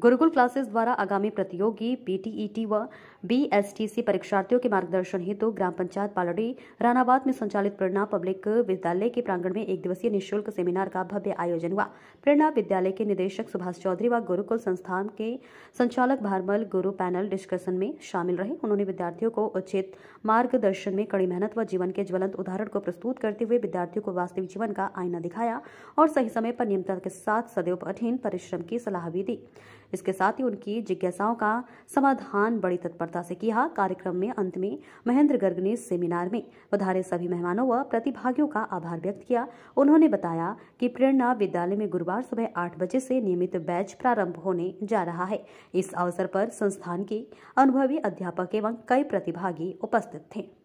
Gurukul classes द्वारा आगामी प्रतियोगी पीटीईटी e व बीएसटीसी परीक्षार्थियों के मार्गदर्शन हेतु ग्राम पंचायत पालड़ी रानाबाद में संचालित प्रेरणा पब्लिक विद्यालय के प्रांगण में एक दिवसीय निशुल्क सेमिनार का भव्य आयोजन हुआ प्रेरणा विद्यालय के निदेशक सुभाष चौधरी व गुरुकुल संस्थान के संचालक भारमल गुरु पैनल डिस्कशन में शामिल रहे उन्होंने विद्यार्थियों को उचित मार्गदर्शन में कड़ी मेहनत व जीवन के ज्वलंत उदाहरण को प्रस्तुत करते हुए विद्यार्थियों को वास्तविक जीवन का आईना दिखाया और सही समय पर नियमता के साथ सदैव कठिन परिश्रम की सलाह भी दी इसके साथ ही उनकी जिज्ञासाओं का समाधान बड़ी तत्परता से किया कार्यक्रम में अंत में महेंद्र गर्ग ने सेमिनार में पधारे सभी मेहमानों व प्रतिभागियों का आभार व्यक्त किया उन्होंने बताया कि प्रेरणा विद्यालय में गुरुवार सुबह आठ बजे से नियमित बैच प्रारंभ होने जा रहा है इस अवसर पर संस्थान के अनुभवी अध्यापक एवं कई प्रतिभागी उपस्थित थे